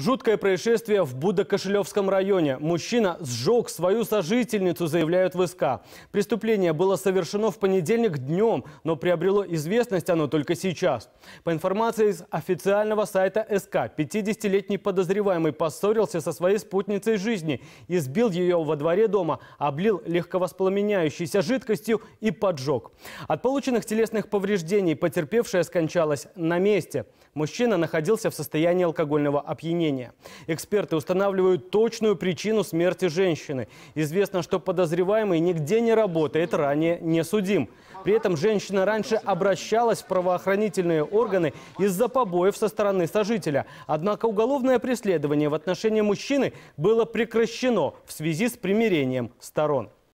Жуткое происшествие в Будокошелевском районе. Мужчина сжег свою сожительницу, заявляют в СК. Преступление было совершено в понедельник днем, но приобрело известность оно только сейчас. По информации из официального сайта СК, 50-летний подозреваемый поссорился со своей спутницей жизни, избил ее во дворе дома, облил легковоспламеняющейся жидкостью и поджег. От полученных телесных повреждений потерпевшая скончалась на месте. Мужчина находился в состоянии алкогольного опьянения преступления. Эксперты устанавливают точную причину смерти женщины. Известно, что подозреваемый нигде не работает, ранее не судим. При этом женщина раньше обращалась в правоохранительные органы из-за побоев со стороны сожителя. Однако уголовное преследование в отношении мужчины было прекращено в связи с примирением сторон.